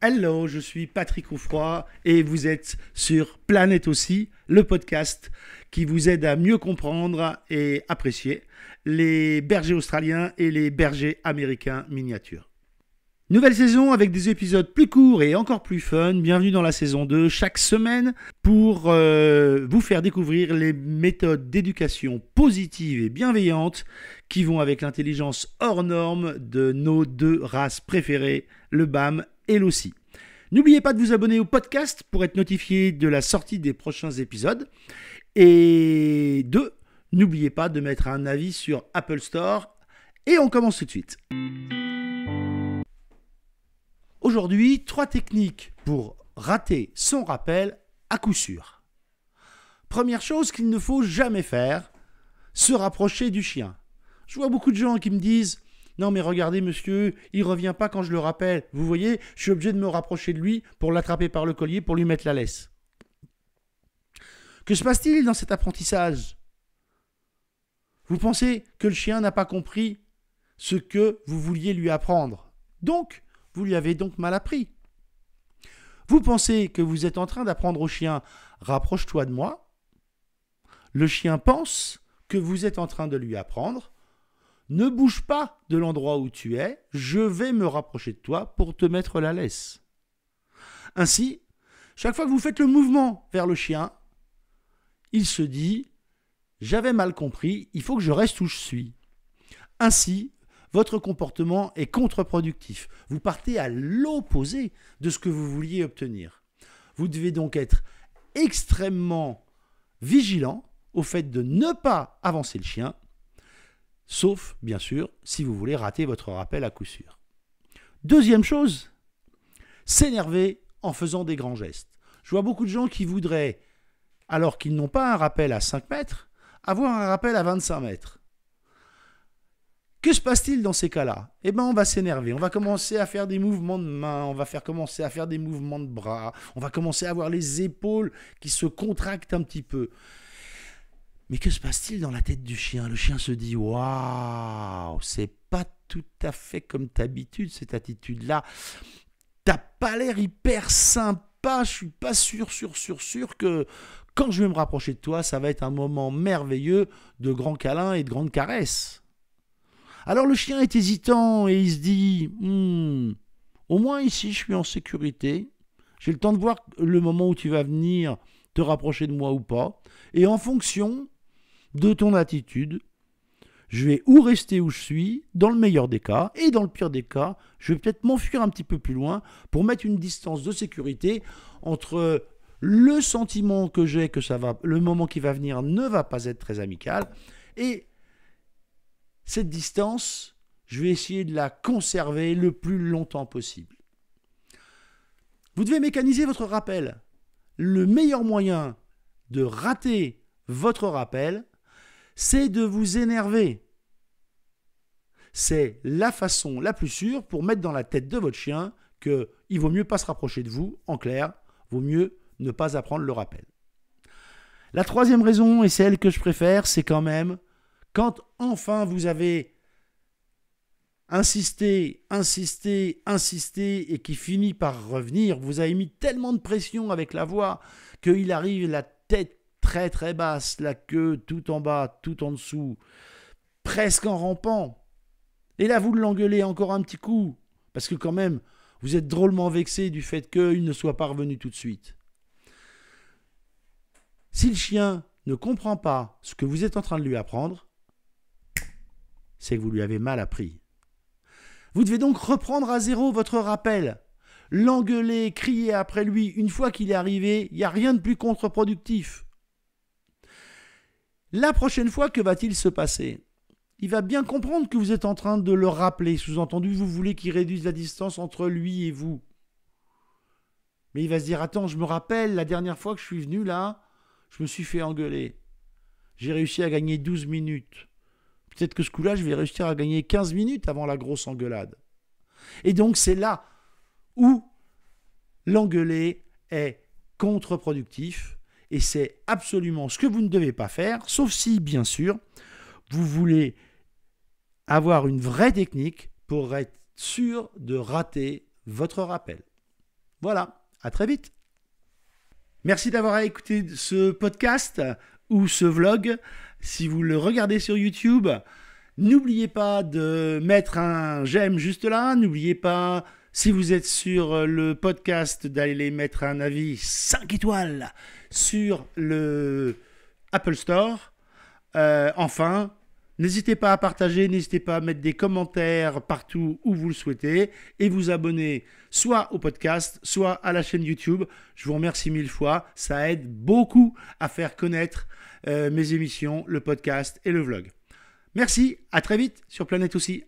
Hello, je suis Patrick Rouffroy et vous êtes sur Planète aussi, le podcast qui vous aide à mieux comprendre et apprécier les bergers australiens et les bergers américains miniatures. Nouvelle saison avec des épisodes plus courts et encore plus fun. Bienvenue dans la saison 2 chaque semaine pour euh, vous faire découvrir les méthodes d'éducation positive et bienveillante qui vont avec l'intelligence hors norme de nos deux races préférées, le BAM elle aussi. N'oubliez pas de vous abonner au podcast pour être notifié de la sortie des prochains épisodes. Et deux, n'oubliez pas de mettre un avis sur Apple Store. Et on commence tout de suite. Aujourd'hui, trois techniques pour rater son rappel à coup sûr. Première chose qu'il ne faut jamais faire, se rapprocher du chien. Je vois beaucoup de gens qui me disent non, mais regardez, monsieur, il revient pas quand je le rappelle. Vous voyez, je suis obligé de me rapprocher de lui pour l'attraper par le collier, pour lui mettre la laisse. Que se passe-t-il dans cet apprentissage Vous pensez que le chien n'a pas compris ce que vous vouliez lui apprendre. Donc, vous lui avez donc mal appris. Vous pensez que vous êtes en train d'apprendre au chien rapproche-toi de moi. Le chien pense que vous êtes en train de lui apprendre ne bouge pas de l'endroit où tu es, je vais me rapprocher de toi pour te mettre la laisse. Ainsi, chaque fois que vous faites le mouvement vers le chien, il se dit J'avais mal compris, il faut que je reste où je suis. Ainsi, votre comportement est contre-productif. Vous partez à l'opposé de ce que vous vouliez obtenir. Vous devez donc être extrêmement vigilant au fait de ne pas avancer le chien Sauf, bien sûr, si vous voulez rater votre rappel à coup sûr. Deuxième chose, s'énerver en faisant des grands gestes. Je vois beaucoup de gens qui voudraient, alors qu'ils n'ont pas un rappel à 5 mètres, avoir un rappel à 25 mètres. Que se passe-t-il dans ces cas-là Eh bien, on va s'énerver, on va commencer à faire des mouvements de main, on va faire commencer à faire des mouvements de bras, on va commencer à avoir les épaules qui se contractent un petit peu. Mais que se passe-t-il dans la tête du chien Le chien se dit Waouh, c'est pas tout à fait comme d'habitude cette attitude-là. T'as pas l'air hyper sympa, je suis pas sûr, sûr, sûr, sûr que quand je vais me rapprocher de toi, ça va être un moment merveilleux de grands câlins et de grandes caresses. Alors le chien est hésitant et il se dit hmm, Au moins ici, je suis en sécurité. J'ai le temps de voir le moment où tu vas venir te rapprocher de moi ou pas. Et en fonction, de ton attitude, je vais ou rester où je suis, dans le meilleur des cas, et dans le pire des cas, je vais peut-être m'enfuir un petit peu plus loin pour mettre une distance de sécurité entre le sentiment que j'ai que ça va, le moment qui va venir ne va pas être très amical, et cette distance, je vais essayer de la conserver le plus longtemps possible. Vous devez mécaniser votre rappel. Le meilleur moyen de rater votre rappel, c'est de vous énerver. C'est la façon la plus sûre pour mettre dans la tête de votre chien que il vaut mieux pas se rapprocher de vous, en clair, vaut mieux ne pas apprendre le rappel. La troisième raison, et celle que je préfère, c'est quand même quand enfin vous avez insisté, insisté, insisté, et qui finit par revenir, vous avez mis tellement de pression avec la voix qu'il arrive la tête très très basse, la queue tout en bas, tout en dessous, presque en rampant. Et là, vous l'engueulez encore un petit coup, parce que quand même, vous êtes drôlement vexé du fait qu'il ne soit pas revenu tout de suite. Si le chien ne comprend pas ce que vous êtes en train de lui apprendre, c'est que vous lui avez mal appris. Vous devez donc reprendre à zéro votre rappel, l'engueuler, crier après lui une fois qu'il est arrivé, il n'y a rien de plus contre-productif. La prochaine fois, que va-t-il se passer Il va bien comprendre que vous êtes en train de le rappeler. Sous-entendu, vous voulez qu'il réduise la distance entre lui et vous. Mais il va se dire Attends, je me rappelle, la dernière fois que je suis venu là, je me suis fait engueuler. J'ai réussi à gagner 12 minutes. Peut-être que ce coup-là, je vais réussir à gagner 15 minutes avant la grosse engueulade. Et donc, c'est là où l'engueuler est contre-productif et c'est absolument ce que vous ne devez pas faire, sauf si, bien sûr, vous voulez avoir une vraie technique pour être sûr de rater votre rappel. Voilà, à très vite. Merci d'avoir écouté ce podcast ou ce vlog. Si vous le regardez sur YouTube, n'oubliez pas de mettre un j'aime juste là, n'oubliez pas si vous êtes sur euh, le podcast, d'aller mettre un avis 5 étoiles sur le Apple Store. Euh, enfin, n'hésitez pas à partager, n'hésitez pas à mettre des commentaires partout où vous le souhaitez et vous abonner soit au podcast, soit à la chaîne YouTube. Je vous remercie mille fois, ça aide beaucoup à faire connaître euh, mes émissions, le podcast et le vlog. Merci, à très vite sur Planète aussi.